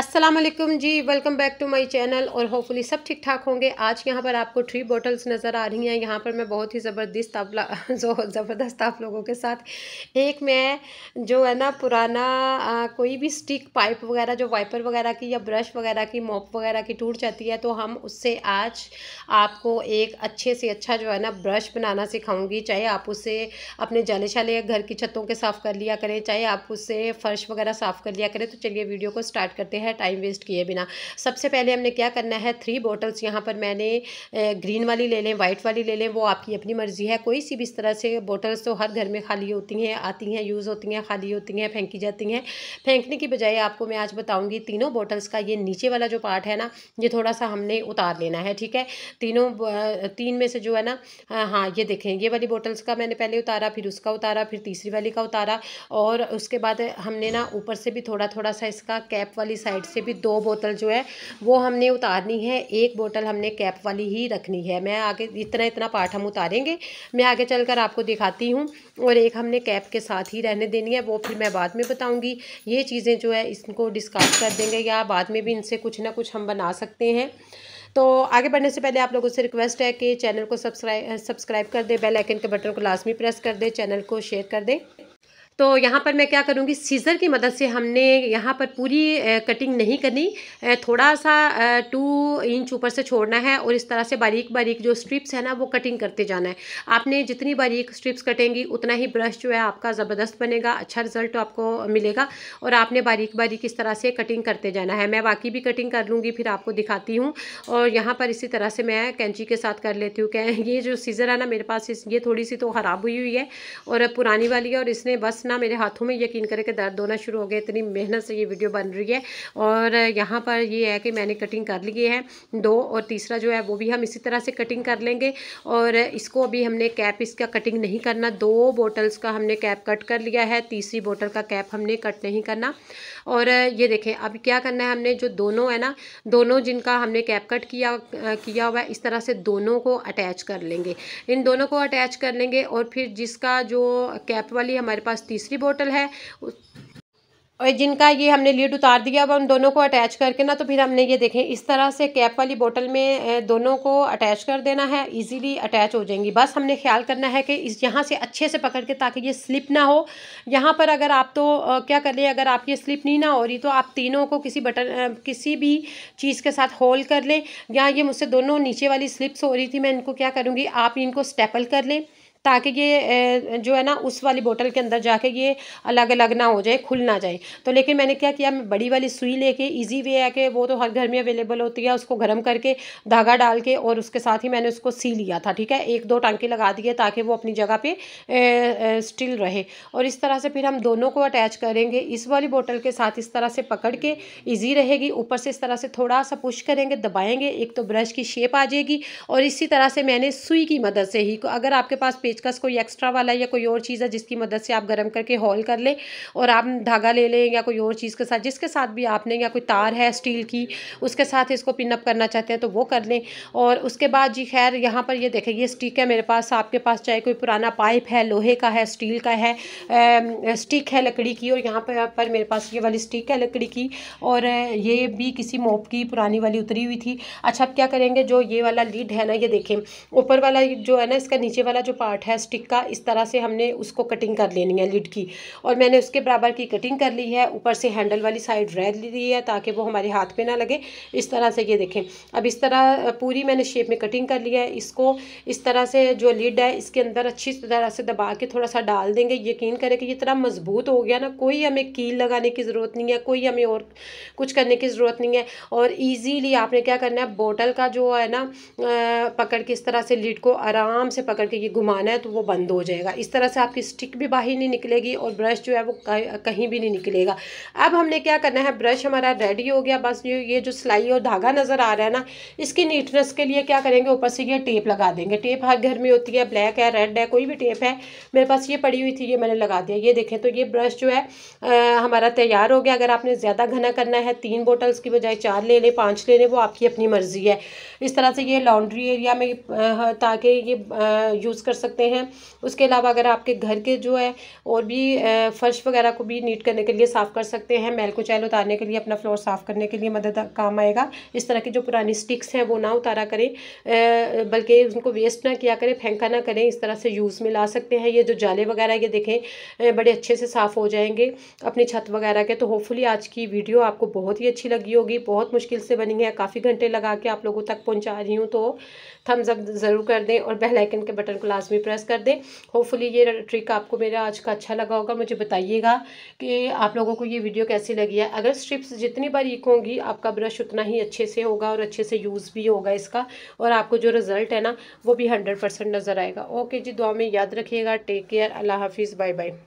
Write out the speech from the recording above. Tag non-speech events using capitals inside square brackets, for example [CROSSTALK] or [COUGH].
अस्सलाम वालेकुम जी welcome back to my channel और होपफुली सब ठीक ठाक होंगे आज यहाँ पर आपको थ्री बॉटल्स नज़र आ रही हैं यहाँ पर मैं बहुत ही ज़बरदस्त आप [LAUGHS] जो ज़बरदस्त आप लोगों के साथ एक मैं जो है ना पुराना आ, कोई भी स्टिक पाइप वगैरह जो वाइपर वगैरह की या ब्रश वगैरह की मॉप वगैरह की टूट जाती है तो हम उससे आज आपको एक अच्छे से अच्छा जो है ना ब्रश बनाना सिखाऊँगी चाहे आप उससे अपने जाले शाले घर की छतों के साफ़ कर लिया करें चाहे आप उससे फ़र्श वगैरह साफ़ कर लिया करें तो चलिए वीडियो को स्टार्ट करते हैं है टाइम वेस्ट किए बिना सबसे पहले हमने क्या करना है थ्री बॉटल्स यहाँ पर मैंने ग्रीन वाली ले लें वाइट वाली ले लें वो आपकी अपनी मर्ज़ी है कोई सी भी इस तरह से बॉटल्स तो हर घर में खाली होती हैं आती हैं यूज़ होती हैं खाली होती हैं फेंकी जाती हैं फेंकने की बजाय आपको मैं आज बताऊँगी तीनों बॉटल्स का ये नीचे वाला जो पार्ट है ना ये थोड़ा सा हमने उतार लेना है ठीक है तीनों तीन में से जो है ना हाँ ये देखें ये वाली बॉटल्स का मैंने पहले उतारा फिर उसका उतारा फिर तीसरी वाली का उतारा और उसके बाद हमने ना ऊपर से भी थोड़ा थोड़ा सा इसका कैप वाली साइड साइड से भी दो बोतल जो है वो हमने उतारनी है एक बोतल हमने कैप वाली ही रखनी है मैं आगे इतना इतना पार्ट हम उतारेंगे मैं आगे चल कर आपको दिखाती हूँ और एक हमने कैप के साथ ही रहने देनी है वो फिर मैं बाद में बताऊँगी ये चीज़ें जो है इसको डिस्कार्ड कर देंगे या बाद में भी इनसे कुछ ना कुछ हम बना सकते हैं तो आगे बढ़ने से पहले आप लोगों से रिक्वेस्ट है कि चैनल को सब्सक्राइब सब्सक्राइब कर दे बेल आइकन के बटन को लाजमी प्रेस कर दे चैनल को शेयर कर दें तो यहाँ पर मैं क्या करूँगी सीज़र की मदद से हमने यहाँ पर पूरी कटिंग नहीं करनी थोड़ा सा टू इंच ऊपर से छोड़ना है और इस तरह से बारीक बारीक जो स्ट्रिप्स है ना वो कटिंग करते जाना है आपने जितनी बारीक स्ट्रिप्स कटेंगी उतना ही ब्रश जो है आपका ज़बरदस्त बनेगा अच्छा रिजल्ट आपको मिलेगा और आपने बारीक बारीक इस तरह से कटिंग करते जाना है मैं बाकी भी कटिंग कर लूँगी फिर आपको दिखाती हूँ और यहाँ पर इसी तरह से मैं कैंची के साथ कर लेती हूँ ये जो सीज़र है ना मेरे पास ये थोड़ी सी तो ख़राब हुई हुई है और पुरानी वाली है और इसने बस ना मेरे हाथों में यकीन करें कि दर्द होना शुरू हो गया इतनी मेहनत से ये वीडियो बन रही है और यहाँ पर ये है कि मैंने कटिंग कर ली है दो और तीसरा जो है वो भी हम इसी तरह से कटिंग कर लेंगे और इसको अभी हमने कैप इसका कटिंग नहीं करना दो बोटल्स का हमने कैप कट कर लिया है तीसरी बोटल का कैप हमने कट नहीं करना और ये देखें अब क्या करना है हमने जो दोनों है ना दोनों जिनका हमने कैप कट किया किया हुआ है इस तरह से दोनों को अटैच कर लेंगे इन दोनों को अटैच कर लेंगे और फिर जिसका जो कैप वाली हमारे पास तीसरी बोतल है और जिनका ये हमने लीड उतार दिया अब हम दोनों को अटैच करके ना तो फिर हमने ये देखें इस तरह से कैप वाली बोतल में दोनों को अटैच कर देना है इजीली अटैच हो जाएंगी बस हमने ख्याल करना है कि इस यहाँ से अच्छे से पकड़ के ताकि ये स्लिप ना हो यहाँ पर अगर आप तो क्या कर लें अगर आप ये स्लिप नहीं ना हो रही तो आप तीनों को किसी बटन किसी भी चीज़ के साथ होल्ड कर लें या ये मुझसे दोनों नीचे वाली स्लिप्स हो रही थी मैं इनको क्या करूँगी आप इनको स्टेपल कर लें ताकि ये जो है ना उस वाली बोतल के अंदर जाके ये अलग अलग ना हो जाए खुल ना जाए तो लेकिन मैंने क्या किया मैं बड़ी वाली सुई लेके इजी वे है कि वो तो हर घर में अवेलेबल होती है उसको गर्म करके धागा डाल के और उसके साथ ही मैंने उसको सी लिया था ठीक है एक दो टांके लगा दिए ताकि वो अपनी जगह पर स्टिल रहे और इस तरह से फिर हम दोनों को अटैच करेंगे इस वाली बोटल के साथ इस तरह से पकड़ के ईजी रहेगी ऊपर से इस तरह से थोड़ा सा पुश करेंगे दबाएँगे एक तो ब्रश की शेप आ जाएगी और इसी तरह से मैंने सुई की मदद से ही अगर आपके पास पेचकस कोई एक्स्ट्रा वाला या कोई और चीज़ है जिसकी मदद से आप गर्म करके हॉल कर लें और आप धागा ले लें या कोई और चीज़ के साथ जिसके साथ भी आपने या कोई तार है स्टील की उसके साथ इसको पिनअप करना चाहते हैं तो वो कर लें और उसके बाद जी खैर यहाँ पर ये देखें ये स्टिक है मेरे पास आपके पास चाहे कोई पुराना पाइप है लोहे का है स्टील का है स्टिक है लकड़ी की और यहाँ पर, पर मेरे पास ये वाली स्टिक है लकड़ी की और ये भी किसी मोप की पुरानी वाली उतरी हुई थी अच्छा अब क्या करेंगे जो ये वाला लीड है ना ये देखें ऊपर वाला जो है ना इसका नीचे वाला जो पार्ट कट है स्टिक का इस तरह से हमने उसको कटिंग कर लेनी है लिड की और मैंने उसके बराबर की कटिंग कर ली है ऊपर से हैंडल वाली साइड रेड ली है ताकि वो हमारे हाथ पे ना लगे इस तरह से ये देखें अब इस तरह पूरी मैंने शेप में कटिंग कर लिया है इसको इस तरह से जो लिड है इसके अंदर अच्छी तरह से दबा के थोड़ा सा डाल देंगे यकीन करें कि ये इतना मजबूत हो गया ना कोई हमें कील लगाने की ज़रूरत नहीं है कोई हमें और कुछ करने की ज़रूरत नहीं है और ईजीली आपने क्या करना है बोटल का जो है ना पकड़ के इस तरह से लीड को आराम से पकड़ के ये घुमाना है है तो वो बंद हो जाएगा इस तरह से आपकी स्टिक भी बाहर नहीं निकलेगी और ब्रश जो है वो कहीं भी नहीं निकलेगा अब हमने क्या करना है ब्रश हमारा रेडी हो गया बस ये ये जो सिलाई और धागा नज़र आ रहा है ना इसकी नीटनेस के लिए क्या करेंगे ऊपर से ये टेप लगा देंगे टेप हर घर में होती है ब्लैक है रेड है कोई भी टेप है मेरे पास ये पड़ी हुई थी ये मैंने लगा दिया ये देखें तो ये ब्रश जो है हमारा तैयार हो गया अगर आपने ज़्यादा घना करना है तीन बोटल्स की बजाय चार ले लें पाँच ले लें वो आपकी अपनी मर्ज़ी है इस तरह से ये लॉन्ड्री एरिया में ताकि ये यूज़ कर सकते हैं सकते हैं उसके अलावा अगर आपके घर के जो है और भी फर्श वगैरह को भी नीट करने के लिए साफ़ कर सकते हैं मैल को चैल उतारने के लिए अपना फ्लोर साफ़ करने के लिए मदद काम आएगा इस तरह की जो पुरानी स्टिक्स हैं वो ना उतारा करें बल्कि उनको वेस्ट ना किया करें फेंका ना करें इस तरह से यूज़ में ला सकते हैं ये जो जाले वगैरह ये देखें बड़े अच्छे से साफ़ हो जाएंगे अपनी छत वगैरह के तो होपफुली आज की वीडियो आपको बहुत ही अच्छी लगी होगी बहुत मुश्किल से बनी है काफ़ी घंटे लगा के आप लोगों तक पहुँचा रही हूँ तो थम्स अप ज़रूर कर दें और बेलाइकन के बटन को लाजमी प्रेस कर दें होपफुली ये ट्रिक आपको मेरा आज का अच्छा लगा होगा मुझे बताइएगा कि आप लोगों को ये वीडियो कैसी लगी है अगर स्ट्रिप्स जितनी बार ईक होंगी आपका ब्रश उतना ही अच्छे से होगा और अच्छे से यूज़ भी होगा इसका और आपको जो रिज़ल्ट है ना वो भी हंड्रेड परसेंट नज़र आएगा ओके जी दुआ में याद रखिएगा टेक केयर अल्लाह हाफिज़ बाय बाय